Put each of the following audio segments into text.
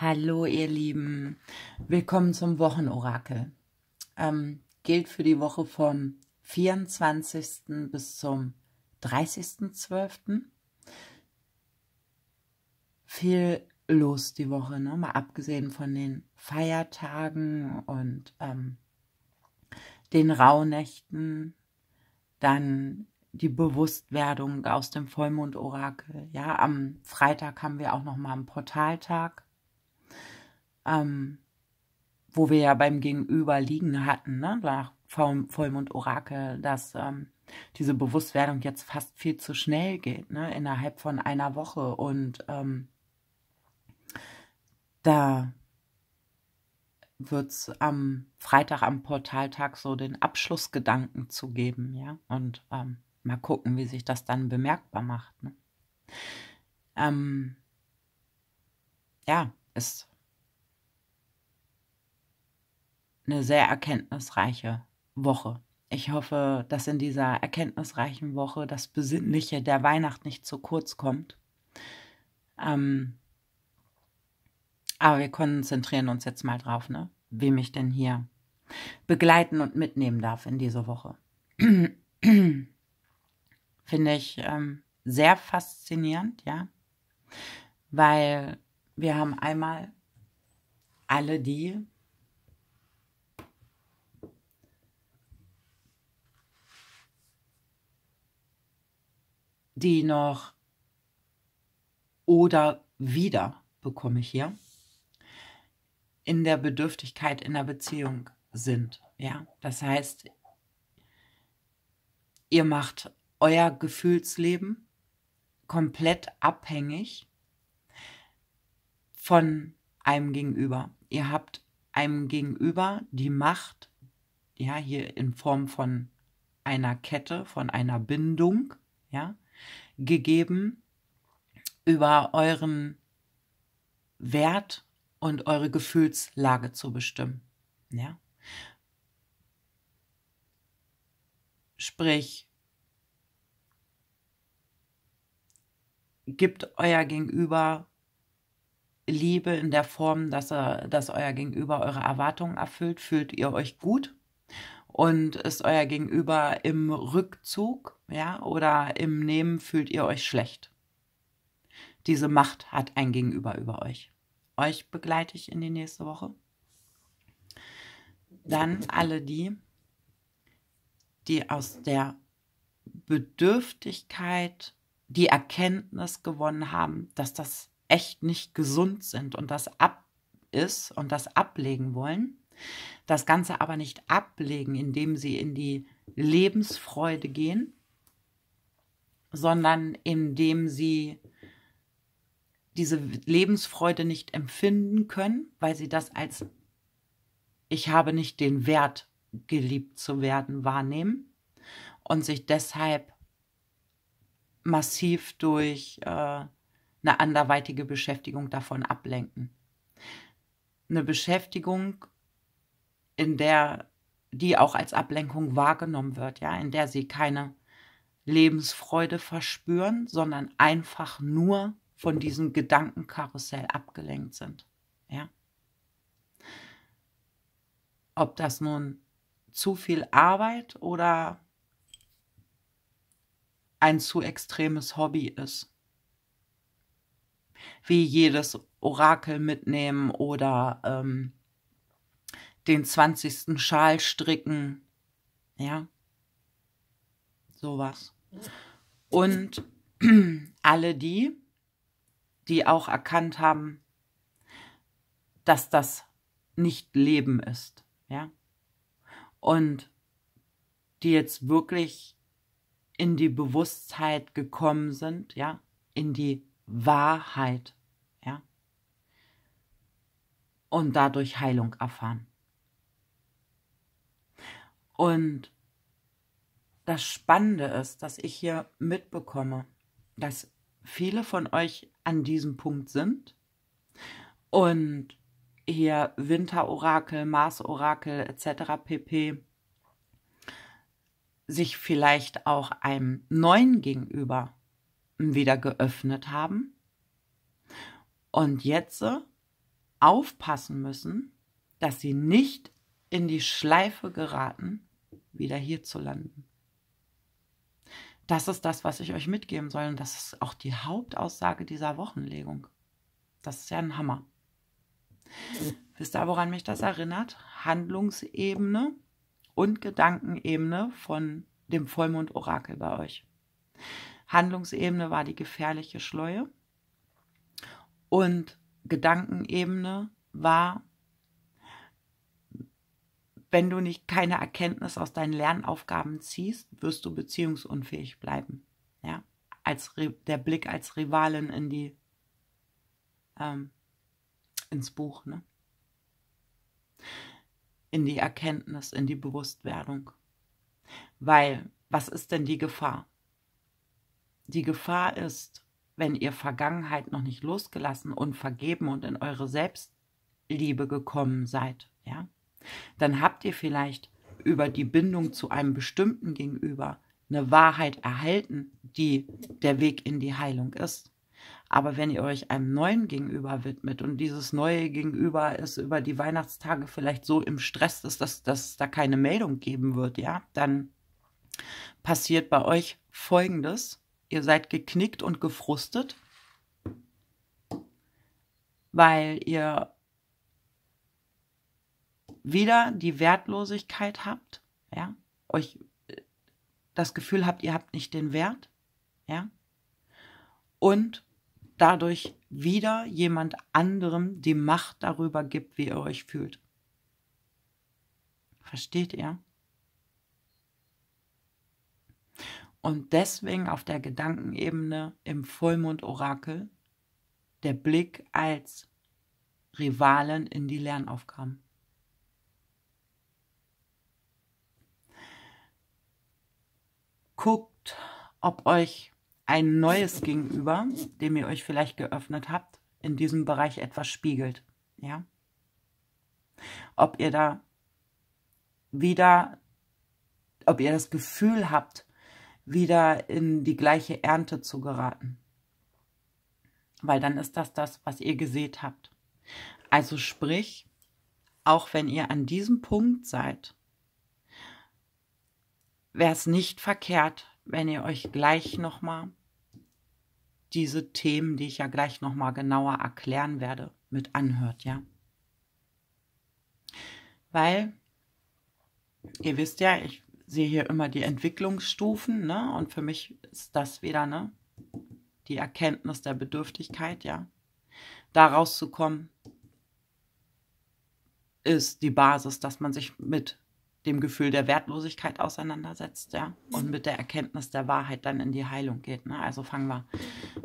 Hallo ihr Lieben, willkommen zum Wochenorakel. Ähm, gilt für die Woche vom 24. bis zum 30.12. Viel los die Woche, ne? mal abgesehen von den Feiertagen und ähm, den Rauhnächten, dann die Bewusstwerdung aus dem Vollmondorakel. Ja, am Freitag haben wir auch noch mal einen Portaltag ähm, wo wir ja beim Gegenüber liegen hatten, ne? nach Vollmond Orakel, dass ähm, diese Bewusstwerdung jetzt fast viel zu schnell geht, ne? innerhalb von einer Woche. Und ähm, da wird es am Freitag am Portaltag so den Abschlussgedanken zu geben, ja. Und ähm, mal gucken, wie sich das dann bemerkbar macht. Ne? Ähm, ja, ist eine sehr erkenntnisreiche Woche. Ich hoffe, dass in dieser erkenntnisreichen Woche das Besinnliche der Weihnacht nicht zu kurz kommt. Ähm, aber wir konzentrieren uns jetzt mal drauf, ne? Wem ich denn hier begleiten und mitnehmen darf in dieser Woche. Finde ich ähm, sehr faszinierend, ja. Weil wir haben einmal alle die, die noch oder wieder bekomme ich hier in der Bedürftigkeit in der Beziehung sind. Ja, das heißt, ihr macht euer Gefühlsleben komplett abhängig von einem Gegenüber. Ihr habt einem Gegenüber die Macht, ja, hier in Form von einer Kette, von einer Bindung, ja, gegeben über euren Wert und eure Gefühlslage zu bestimmen. Ja? Sprich, gibt euer Gegenüber Liebe in der Form, dass, er, dass euer Gegenüber eure Erwartungen erfüllt, fühlt ihr euch gut und ist euer Gegenüber im Rückzug, ja, oder im Nehmen fühlt ihr euch schlecht. Diese Macht hat ein Gegenüber über euch. Euch begleite ich in die nächste Woche. Dann alle die, die aus der Bedürftigkeit die Erkenntnis gewonnen haben, dass das echt nicht gesund sind und das ab ist und das ablegen wollen, das Ganze aber nicht ablegen, indem sie in die Lebensfreude gehen, sondern indem sie diese Lebensfreude nicht empfinden können, weil sie das als ich habe nicht den Wert, geliebt zu werden, wahrnehmen und sich deshalb massiv durch äh, eine anderweitige Beschäftigung davon ablenken. Eine Beschäftigung, in der die auch als Ablenkung wahrgenommen wird, ja, in der sie keine Lebensfreude verspüren, sondern einfach nur von diesem Gedankenkarussell abgelenkt sind, ja. Ob das nun zu viel Arbeit oder ein zu extremes Hobby ist. Wie jedes Orakel mitnehmen oder ähm, den zwanzigsten Schal stricken. Ja. Sowas. Und alle die, die auch erkannt haben, dass das nicht Leben ist. Ja. Und die jetzt wirklich in die Bewusstheit gekommen sind, ja, in die Wahrheit, ja, und dadurch Heilung erfahren. Und das Spannende ist, dass ich hier mitbekomme, dass viele von euch an diesem Punkt sind und hier Winterorakel, Marsorakel etc. pp. sich vielleicht auch einem neuen gegenüber wieder geöffnet haben und jetzt aufpassen müssen, dass sie nicht in die Schleife geraten, wieder hier zu landen. Das ist das, was ich euch mitgeben soll. Und das ist auch die Hauptaussage dieser Wochenlegung. Das ist ja ein Hammer. Wisst ihr, woran mich das erinnert? Handlungsebene und Gedankenebene von dem Vollmond-Orakel bei euch. Handlungsebene war die gefährliche Schleue und Gedankenebene war wenn du nicht keine Erkenntnis aus deinen Lernaufgaben ziehst, wirst du beziehungsunfähig bleiben. Ja, als Re der Blick als Rivalin in die ähm, ins Buch, ne? In die Erkenntnis, in die Bewusstwerdung. Weil, was ist denn die Gefahr? Die Gefahr ist, wenn ihr Vergangenheit noch nicht losgelassen und vergeben und in eure Selbstliebe gekommen seid, ja, dann habt ihr vielleicht über die Bindung zu einem bestimmten Gegenüber eine Wahrheit erhalten, die der Weg in die Heilung ist. Aber wenn ihr euch einem neuen Gegenüber widmet und dieses neue Gegenüber ist über die Weihnachtstage vielleicht so im Stress, ist, dass, dass es da keine Meldung geben wird, ja, dann passiert bei euch Folgendes. Ihr seid geknickt und gefrustet, weil ihr weder die Wertlosigkeit habt, ja, euch äh, das Gefühl habt, ihr habt nicht den Wert, ja, und dadurch wieder jemand anderem die Macht darüber gibt, wie ihr euch fühlt. Versteht ihr? Und deswegen auf der Gedankenebene im Vollmond-Orakel der Blick als Rivalen in die Lernaufgaben. guckt, ob euch ein neues Gegenüber, dem ihr euch vielleicht geöffnet habt, in diesem Bereich etwas spiegelt. Ja? Ob ihr da wieder, ob ihr das Gefühl habt, wieder in die gleiche Ernte zu geraten. Weil dann ist das das, was ihr gesät habt. Also sprich, auch wenn ihr an diesem Punkt seid, wäre es nicht verkehrt, wenn ihr euch gleich nochmal diese Themen, die ich ja gleich nochmal genauer erklären werde, mit anhört, ja. Weil, ihr wisst ja, ich sehe hier immer die Entwicklungsstufen, ne? Und für mich ist das wieder, ne? Die Erkenntnis der Bedürftigkeit, ja. Da rauszukommen, ist die Basis, dass man sich mit dem Gefühl der Wertlosigkeit auseinandersetzt, ja, und mit der Erkenntnis der Wahrheit dann in die Heilung geht. Ne? Also fangen wir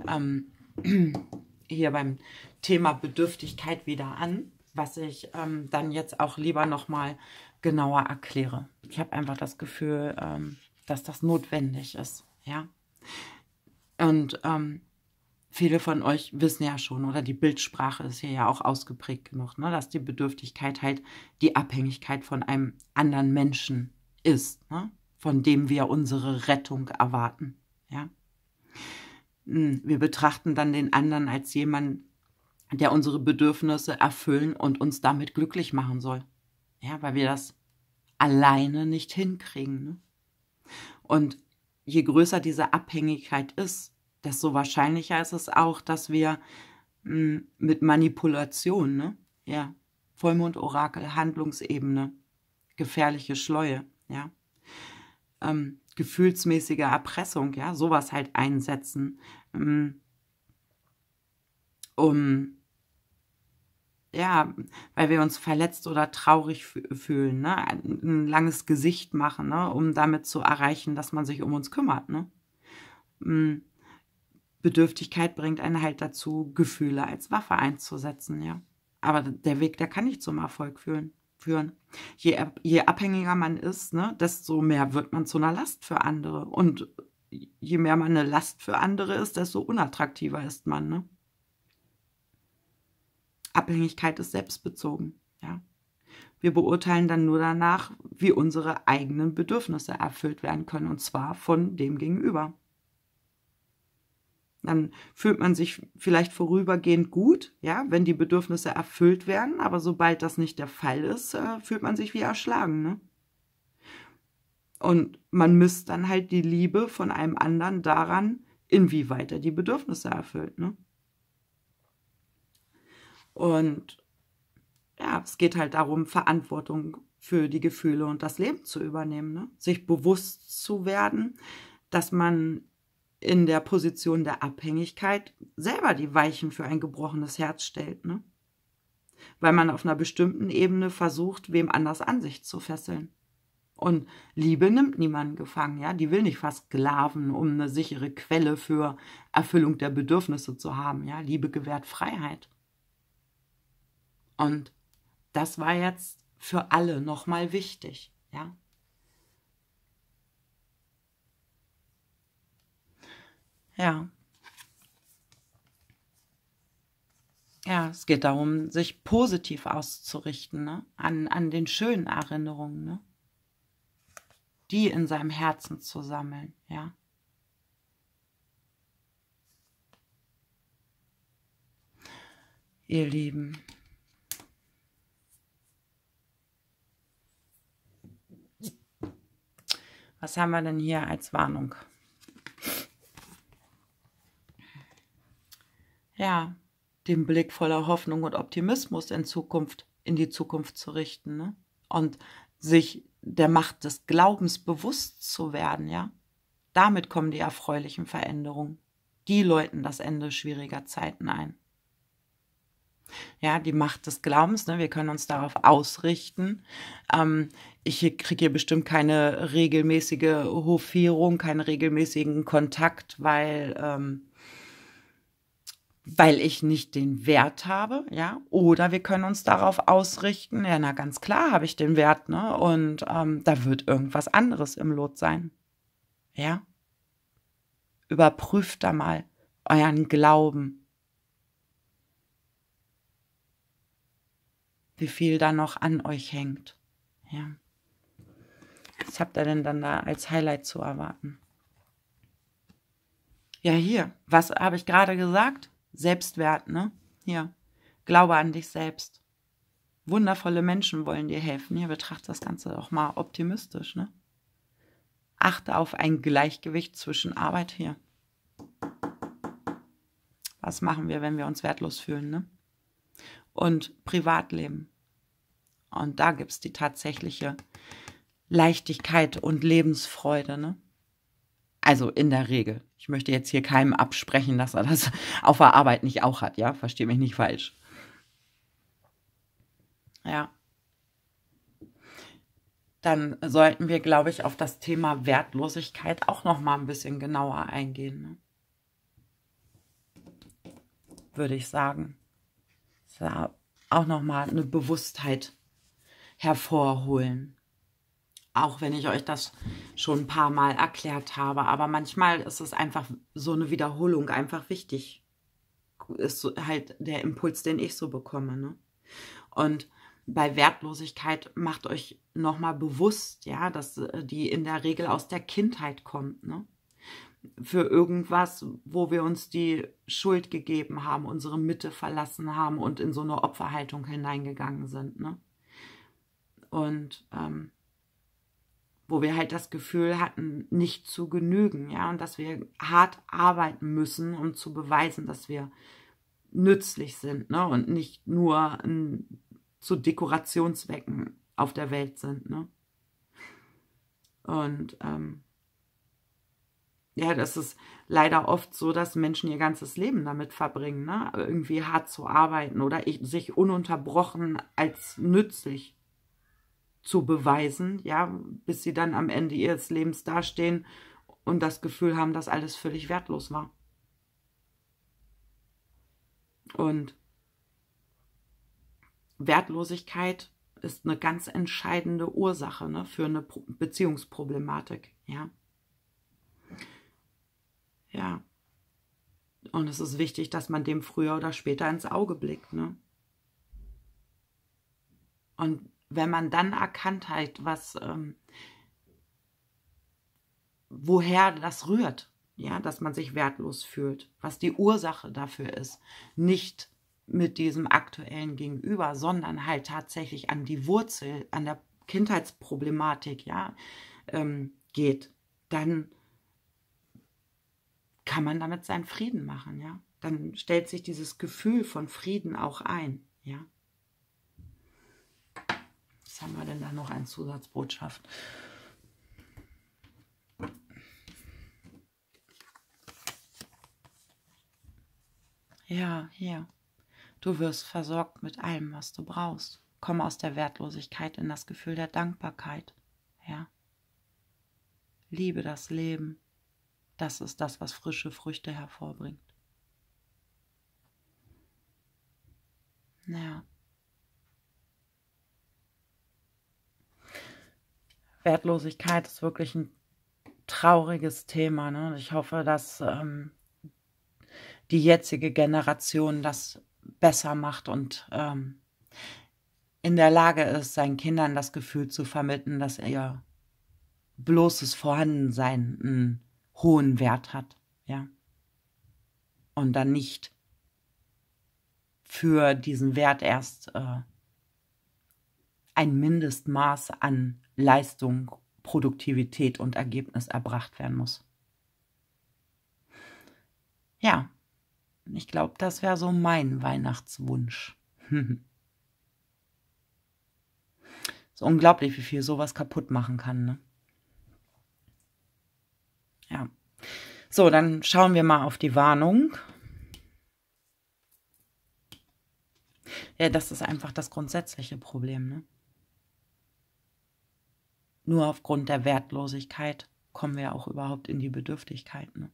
ähm, hier beim Thema Bedürftigkeit wieder an, was ich ähm, dann jetzt auch lieber nochmal genauer erkläre. Ich habe einfach das Gefühl, ähm, dass das notwendig ist, ja. Und ähm, viele von euch wissen ja schon, oder die Bildsprache ist hier ja auch ausgeprägt genug, ne, dass die Bedürftigkeit halt die Abhängigkeit von einem anderen Menschen ist, ne, von dem wir unsere Rettung erwarten. Ja? Hm, wir betrachten dann den anderen als jemand, der unsere Bedürfnisse erfüllen und uns damit glücklich machen soll. Ja, weil wir das alleine nicht hinkriegen. Ne? Und je größer diese Abhängigkeit ist, desto wahrscheinlicher ist es auch, dass wir mh, hm, mit Manipulation, ne? Ja. Vollmond-Orakel, Handlungsebene, gefährliche Schleue, ja. Ähm, gefühlsmäßige Erpressung, ja, sowas halt einsetzen, hm. um, ja, weil wir uns verletzt oder traurig fühlen, ne? ein, ein langes Gesicht machen, ne? um damit zu erreichen, dass man sich um uns kümmert, ne? Hm. Bedürftigkeit bringt einen halt dazu, Gefühle als Waffe einzusetzen, ja. Aber der Weg, der kann nicht zum Erfolg führen. führen. Je, je abhängiger man ist, ne, desto mehr wird man zu einer Last für andere. Und je mehr man eine Last für andere ist, desto unattraktiver ist man, ne? Abhängigkeit ist selbstbezogen, ja. Wir beurteilen dann nur danach, wie unsere eigenen Bedürfnisse erfüllt werden können, und zwar von dem Gegenüber. Dann fühlt man sich vielleicht vorübergehend gut, ja, wenn die Bedürfnisse erfüllt werden, aber sobald das nicht der Fall ist, äh, fühlt man sich wie erschlagen. Ne? Und man misst dann halt die Liebe von einem anderen daran, inwieweit er die Bedürfnisse erfüllt. Ne? Und ja, es geht halt darum, Verantwortung für die Gefühle und das Leben zu übernehmen, ne? sich bewusst zu werden, dass man in der Position der Abhängigkeit selber die Weichen für ein gebrochenes Herz stellt, ne? Weil man auf einer bestimmten Ebene versucht, wem anders an sich zu fesseln. Und Liebe nimmt niemanden gefangen, ja? Die will nicht versklaven, um eine sichere Quelle für Erfüllung der Bedürfnisse zu haben, ja? Liebe gewährt Freiheit. Und das war jetzt für alle nochmal wichtig, ja? Ja. Ja, es geht darum, sich positiv auszurichten, ne? an, an den schönen Erinnerungen, ne? die in seinem Herzen zu sammeln, ja. Ihr Lieben. Was haben wir denn hier als Warnung? Ja. Den Blick voller Hoffnung und Optimismus in Zukunft, in die Zukunft zu richten, ne? Und sich der Macht des Glaubens bewusst zu werden, ja? Damit kommen die erfreulichen Veränderungen. Die läuten das Ende schwieriger Zeiten ein. Ja, die Macht des Glaubens, ne? wir können uns darauf ausrichten. Ähm, ich kriege hier bestimmt keine regelmäßige Hofierung, keinen regelmäßigen Kontakt, weil ähm, weil ich nicht den Wert habe, ja, oder wir können uns darauf ausrichten, ja, na ganz klar habe ich den Wert, ne, und ähm, da wird irgendwas anderes im Lot sein, ja. Überprüft da mal euren Glauben. Wie viel da noch an euch hängt, ja. Was habt ihr denn dann da als Highlight zu erwarten? Ja, hier, was habe ich gerade gesagt? Selbstwert, ne? Hier. Glaube an dich selbst. Wundervolle Menschen wollen dir helfen. Hier betrachte das Ganze auch mal optimistisch, ne? Achte auf ein Gleichgewicht zwischen Arbeit hier. Was machen wir, wenn wir uns wertlos fühlen, ne? Und Privatleben. Und da gibt es die tatsächliche Leichtigkeit und Lebensfreude, ne? Also in der Regel. Ich möchte jetzt hier keinem absprechen, dass er das auf der Arbeit nicht auch hat, ja? Verstehe mich nicht falsch. Ja. Dann sollten wir, glaube ich, auf das Thema Wertlosigkeit auch noch mal ein bisschen genauer eingehen. Ne? würde ich sagen. Auch nochmal eine Bewusstheit hervorholen auch wenn ich euch das schon ein paar Mal erklärt habe. Aber manchmal ist es einfach so eine Wiederholung einfach wichtig. Ist so halt der Impuls, den ich so bekomme. Ne? Und bei Wertlosigkeit macht euch nochmal bewusst, ja, dass äh, die in der Regel aus der Kindheit kommt. Ne? Für irgendwas, wo wir uns die Schuld gegeben haben, unsere Mitte verlassen haben und in so eine Opferhaltung hineingegangen sind. Ne? Und ähm, wo wir halt das Gefühl hatten, nicht zu genügen, ja, und dass wir hart arbeiten müssen, um zu beweisen, dass wir nützlich sind, ne, und nicht nur ein, zu Dekorationszwecken auf der Welt sind, ne. Und ähm, ja, das ist leider oft so, dass Menschen ihr ganzes Leben damit verbringen, ne? irgendwie hart zu arbeiten oder sich ununterbrochen als nützlich zu beweisen, ja, bis sie dann am Ende ihres Lebens dastehen und das Gefühl haben, dass alles völlig wertlos war. Und Wertlosigkeit ist eine ganz entscheidende Ursache ne, für eine Beziehungsproblematik, ja. Ja. Und es ist wichtig, dass man dem früher oder später ins Auge blickt, ne? Und wenn man dann erkannt hat, was, ähm, woher das rührt, ja, dass man sich wertlos fühlt, was die Ursache dafür ist, nicht mit diesem aktuellen Gegenüber, sondern halt tatsächlich an die Wurzel, an der Kindheitsproblematik, ja, ähm, geht, dann kann man damit seinen Frieden machen, ja. Dann stellt sich dieses Gefühl von Frieden auch ein, ja. Was haben wir denn da noch an Zusatzbotschaft? Ja, hier. Du wirst versorgt mit allem, was du brauchst. Komm aus der Wertlosigkeit in das Gefühl der Dankbarkeit. Ja. Liebe das Leben. Das ist das, was frische Früchte hervorbringt. Ja. Wertlosigkeit ist wirklich ein trauriges Thema. Ne? Ich hoffe, dass ähm, die jetzige Generation das besser macht und ähm, in der Lage ist, seinen Kindern das Gefühl zu vermitteln, dass ihr bloßes Vorhandensein einen hohen Wert hat. Ja. Und dann nicht für diesen Wert erst äh, ein Mindestmaß an Leistung, Produktivität und Ergebnis erbracht werden muss. Ja, ich glaube, das wäre so mein Weihnachtswunsch. ist unglaublich, wie viel sowas kaputt machen kann. Ne? Ja. So, dann schauen wir mal auf die Warnung. Ja, das ist einfach das grundsätzliche Problem. Ne? nur aufgrund der Wertlosigkeit kommen wir auch überhaupt in die Bedürftigkeit. Ne?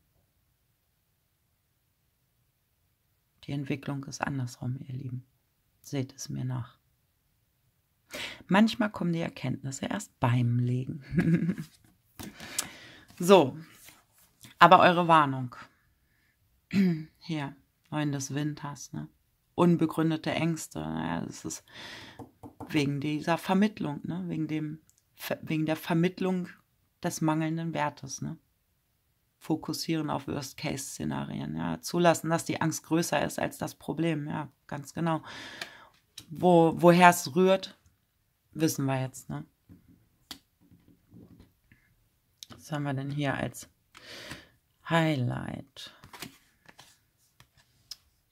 Die Entwicklung ist andersrum, ihr Lieben. Seht es mir nach. Manchmal kommen die Erkenntnisse erst beim Legen. so, aber eure Warnung. Hier, Neun des Winters, ne? Unbegründete Ängste. Naja, das ist wegen dieser Vermittlung, ne? wegen dem wegen der Vermittlung des mangelnden Wertes. Ne? Fokussieren auf Worst-Case-Szenarien. Ja? Zulassen, dass die Angst größer ist als das Problem. Ja, ganz genau. Wo, woher es rührt, wissen wir jetzt. Ne? Was haben wir denn hier als Highlight?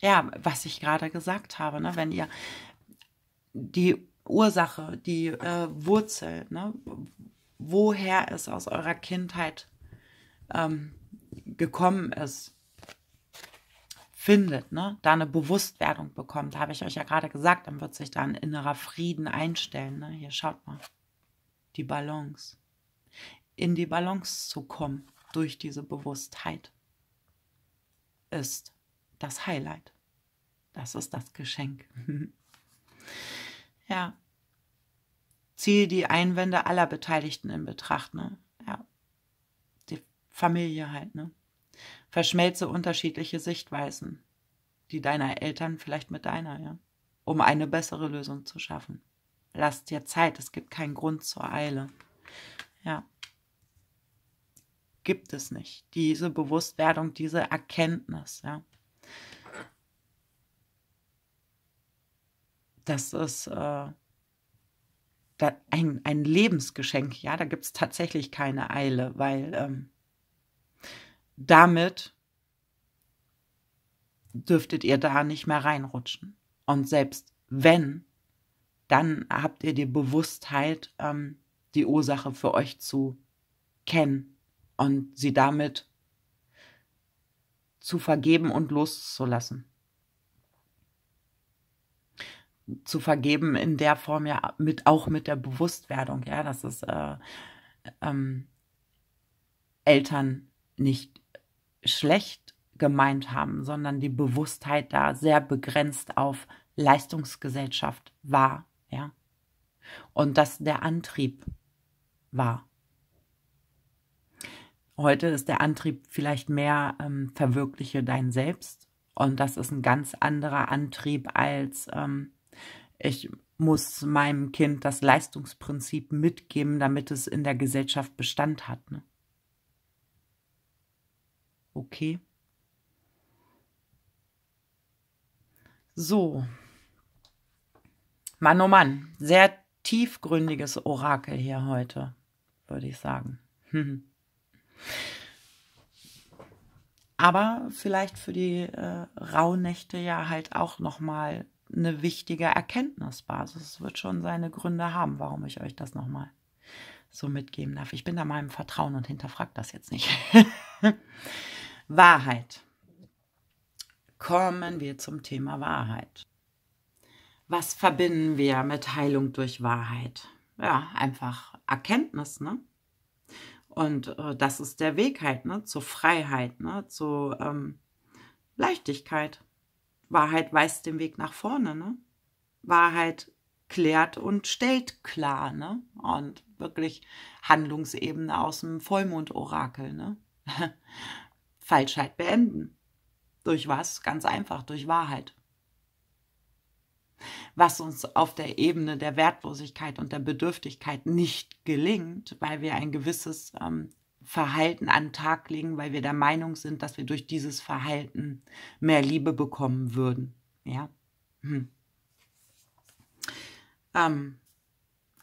Ja, was ich gerade gesagt habe, ne? wenn ihr die Ursache, die äh, Wurzel, ne? woher es aus eurer Kindheit ähm, gekommen ist, findet, ne? da eine Bewusstwerdung bekommt, habe ich euch ja gerade gesagt, dann wird sich da ein innerer Frieden einstellen. Ne? Hier schaut mal, die Balance. In die Balance zu kommen durch diese Bewusstheit ist das Highlight. Das ist das Geschenk. Ja. Ziehe die Einwände aller Beteiligten in Betracht, ne? Ja. Die Familie halt, ne? Verschmelze unterschiedliche Sichtweisen, die deiner Eltern vielleicht mit deiner, ja, um eine bessere Lösung zu schaffen. Lass dir Zeit, es gibt keinen Grund zur Eile. Ja. Gibt es nicht. Diese Bewusstwerdung, diese Erkenntnis, ja. das ist äh, da ein, ein Lebensgeschenk. Ja, da gibt es tatsächlich keine Eile, weil ähm, damit dürftet ihr da nicht mehr reinrutschen. Und selbst wenn, dann habt ihr die Bewusstheit, ähm, die Ursache für euch zu kennen und sie damit zu vergeben und loszulassen zu vergeben in der Form ja mit auch mit der Bewusstwerdung, ja, dass es äh, ähm, Eltern nicht schlecht gemeint haben, sondern die Bewusstheit da sehr begrenzt auf Leistungsgesellschaft war, ja. Und dass der Antrieb war. Heute ist der Antrieb vielleicht mehr ähm, verwirkliche dein Selbst. Und das ist ein ganz anderer Antrieb als ähm, ich muss meinem Kind das Leistungsprinzip mitgeben, damit es in der Gesellschaft Bestand hat. Ne? Okay. So. Mann, oh Mann, sehr tiefgründiges Orakel hier heute, würde ich sagen. Aber vielleicht für die äh, Rauhnächte ja halt auch nochmal eine wichtige Erkenntnisbasis. Es wird schon seine Gründe haben, warum ich euch das nochmal so mitgeben darf. Ich bin da meinem Vertrauen und hinterfrag das jetzt nicht. Wahrheit. Kommen wir zum Thema Wahrheit. Was verbinden wir mit Heilung durch Wahrheit? Ja, einfach Erkenntnis, ne? Und äh, das ist der Weg halt, ne? Zur Freiheit, ne? Zu ähm, Leichtigkeit. Wahrheit halt, weist den Weg nach vorne, ne? Wahrheit halt klärt und stellt klar, ne? Und wirklich Handlungsebene aus dem Vollmond-Orakel, ne? Falschheit halt beenden. Durch was? Ganz einfach, durch Wahrheit. Was uns auf der Ebene der Wertlosigkeit und der Bedürftigkeit nicht gelingt, weil wir ein gewisses ähm, Verhalten an den Tag legen, weil wir der Meinung sind, dass wir durch dieses Verhalten mehr Liebe bekommen würden. Ja. Hm. Ähm,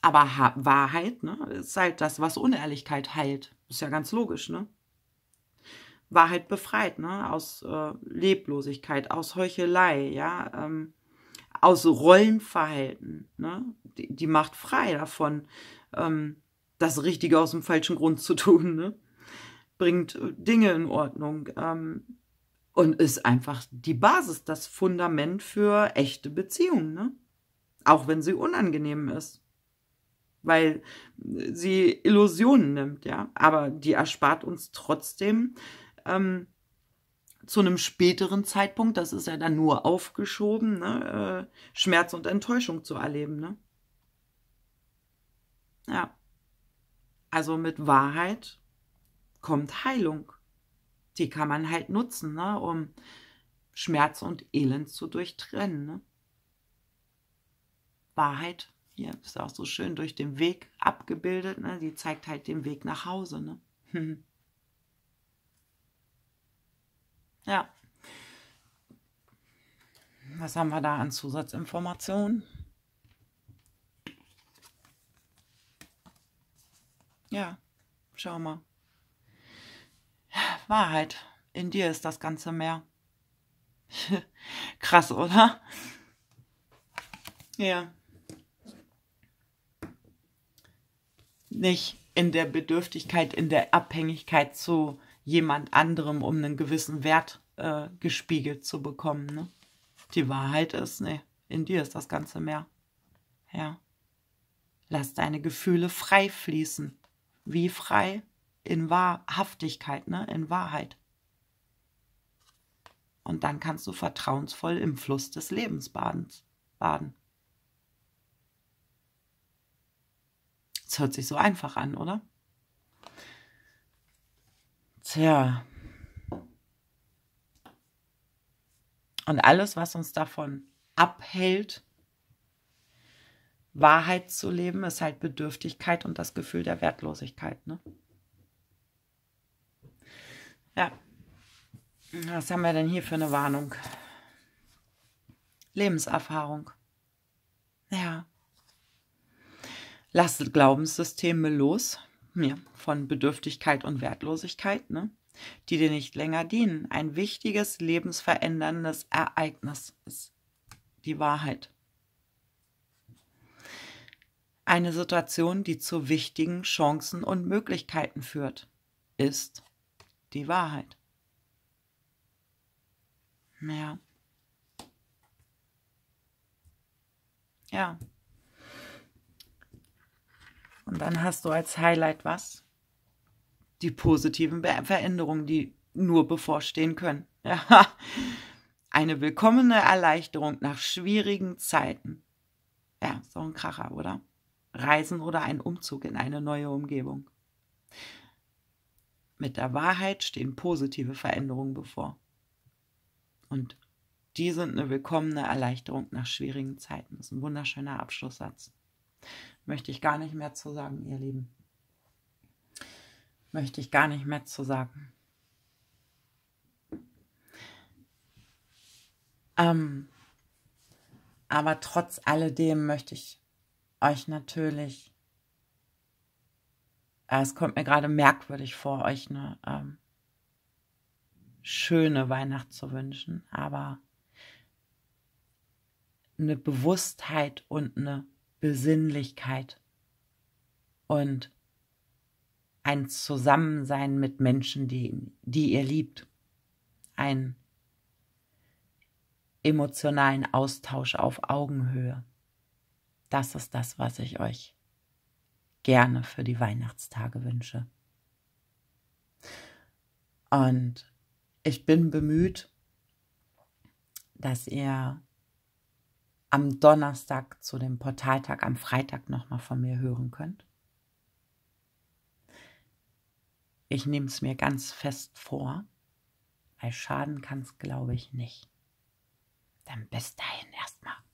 aber ha Wahrheit ne, ist halt das, was Unehrlichkeit heilt. Ist ja ganz logisch, ne? Wahrheit befreit, ne? Aus äh, Leblosigkeit, aus Heuchelei, ja, ähm, aus Rollenverhalten, ne? Die, die macht frei davon. Ähm, das Richtige aus dem falschen Grund zu tun, ne? bringt äh, Dinge in Ordnung ähm, und ist einfach die Basis, das Fundament für echte Beziehungen, ne? auch wenn sie unangenehm ist, weil äh, sie Illusionen nimmt, ja, aber die erspart uns trotzdem ähm, zu einem späteren Zeitpunkt, das ist ja dann nur aufgeschoben, ne, äh, Schmerz und Enttäuschung zu erleben, ne? Ja. Also mit Wahrheit kommt Heilung. Die kann man halt nutzen, ne, um Schmerz und Elend zu durchtrennen. Ne? Wahrheit, hier ist auch so schön durch den Weg abgebildet, ne? die zeigt halt den Weg nach Hause. Ne? ja. Was haben wir da an Zusatzinformationen? Ja, schau mal. Wahrheit, in dir ist das ganze Meer. Krass, oder? Ja. Nicht in der Bedürftigkeit, in der Abhängigkeit zu jemand anderem, um einen gewissen Wert äh, gespiegelt zu bekommen. Ne? Die Wahrheit ist, nee, in dir ist das ganze Meer. Ja. Lass deine Gefühle frei fließen wie frei in Wahrhaftigkeit, ne? in Wahrheit. Und dann kannst du vertrauensvoll im Fluss des Lebens baden. Es hört sich so einfach an, oder? Tja. Und alles, was uns davon abhält, Wahrheit zu leben, ist halt Bedürftigkeit und das Gefühl der Wertlosigkeit. Ne? Ja. Was haben wir denn hier für eine Warnung? Lebenserfahrung. Ja. Lasst Glaubenssysteme los, ja, von Bedürftigkeit und Wertlosigkeit, ne? die dir nicht länger dienen. Ein wichtiges, lebensveränderndes Ereignis ist die Wahrheit. Eine Situation, die zu wichtigen Chancen und Möglichkeiten führt, ist die Wahrheit. Ja. Ja. Und dann hast du als Highlight was? Die positiven Veränderungen, die nur bevorstehen können. Ja. Eine willkommene Erleichterung nach schwierigen Zeiten. Ja, so ein Kracher, oder? Reisen oder ein Umzug in eine neue Umgebung. Mit der Wahrheit stehen positive Veränderungen bevor. Und die sind eine willkommene Erleichterung nach schwierigen Zeiten. Das ist ein wunderschöner Abschlusssatz. Möchte ich gar nicht mehr zu sagen, ihr Lieben. Möchte ich gar nicht mehr zu sagen. Ähm, aber trotz alledem möchte ich euch natürlich, äh, es kommt mir gerade merkwürdig vor, euch eine ähm, schöne Weihnacht zu wünschen, aber eine Bewusstheit und eine Besinnlichkeit und ein Zusammensein mit Menschen, die, die ihr liebt, einen emotionalen Austausch auf Augenhöhe. Das ist das, was ich euch gerne für die Weihnachtstage wünsche. Und ich bin bemüht, dass ihr am Donnerstag zu dem Portaltag, am Freitag nochmal von mir hören könnt. Ich nehme es mir ganz fest vor, weil schaden kann es, glaube ich, nicht. Dann bis dahin erstmal.